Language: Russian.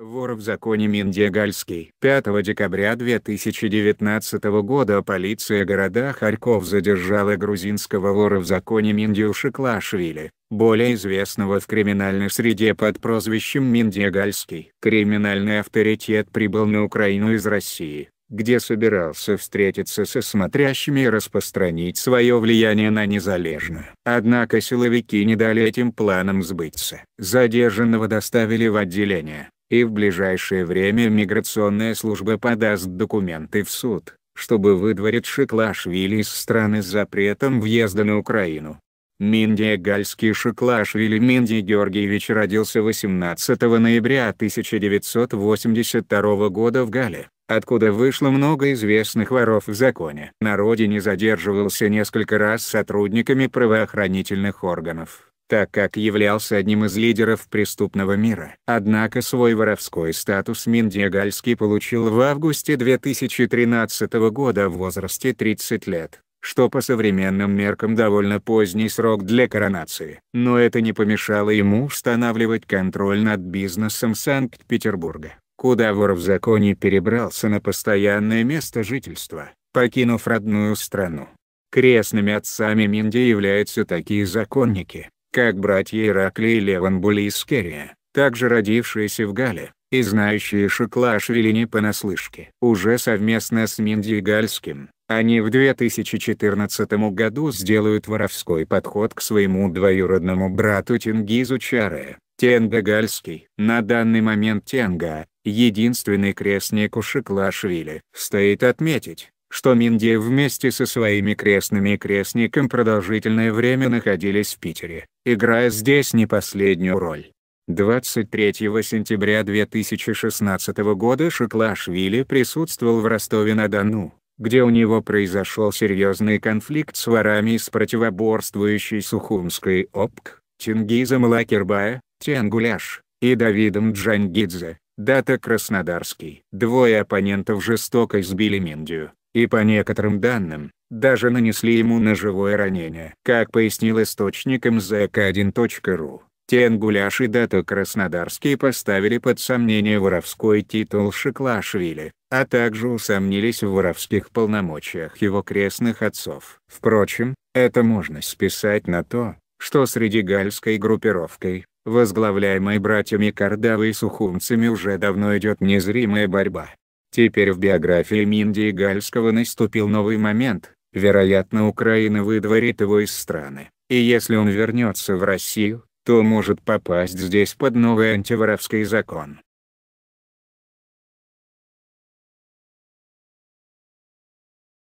Вор в законе Миндия 5 декабря 2019 года полиция города Харьков задержала грузинского вора в законе Миндию Шиклашвили, более известного в криминальной среде под прозвищем Миндия Криминальный авторитет прибыл на Украину из России, где собирался встретиться со смотрящими и распространить свое влияние на незалежно. Однако силовики не дали этим планам сбыться. Задержанного доставили в отделение и в ближайшее время миграционная служба подаст документы в суд, чтобы выдворить Шеклашвили из страны с запретом въезда на Украину. Миндия Гальский Шеклашвили Миндий Георгиевич родился 18 ноября 1982 года в Гале, откуда вышло много известных воров в законе. На родине задерживался несколько раз сотрудниками правоохранительных органов так как являлся одним из лидеров преступного мира. Однако свой воровской статус Миндиагальский получил в августе 2013 года в возрасте 30 лет что по современным меркам довольно поздний срок для коронации. Но это не помешало ему устанавливать контроль над бизнесом Санкт-Петербурга, куда вор в законе перебрался на постоянное место жительства, покинув родную страну. Крестными отцами Минди являются такие законники, как братья Ираклий и Леван были из Керия, также родившиеся в Гале, и знающие Шиклашвили не понаслышке. Уже совместно с Минди Гальским, они в 2014 году сделают воровской подход к своему двоюродному брату Тенгизу Чаре, Тенга Гальский. На данный момент Тенга, единственный крестник у Шиклашвили, стоит отметить, что Минди вместе со своими крестными и крестником продолжительное время находились в Питере, играя здесь не последнюю роль. 23 сентября 2016 года Шаклашвили присутствовал в Ростове-на-Дону, где у него произошел серьезный конфликт с ворами из противоборствующей Сухумской ОПК, Чингизом Лакербая, Тенгуляш и Давидом Джангидзе, дата Краснодарский. Двое оппонентов жестоко избили Миндию, и по некоторым данным, даже нанесли ему ножевое ранение. Как пояснил источникам zk1.ru, Тенгуляш и Дато Краснодарский поставили под сомнение воровской титул Шиклашвили, а также усомнились в воровских полномочиях его крестных отцов. Впрочем, это можно списать на то, что среди гальской группировкой, возглавляемой братьями Кардавы и сухумцами уже давно идет незримая борьба. Теперь в биографии Минди Гальского наступил новый момент, вероятно Украина выдворит его из страны, и если он вернется в Россию, то может попасть здесь под новый антиворовский закон.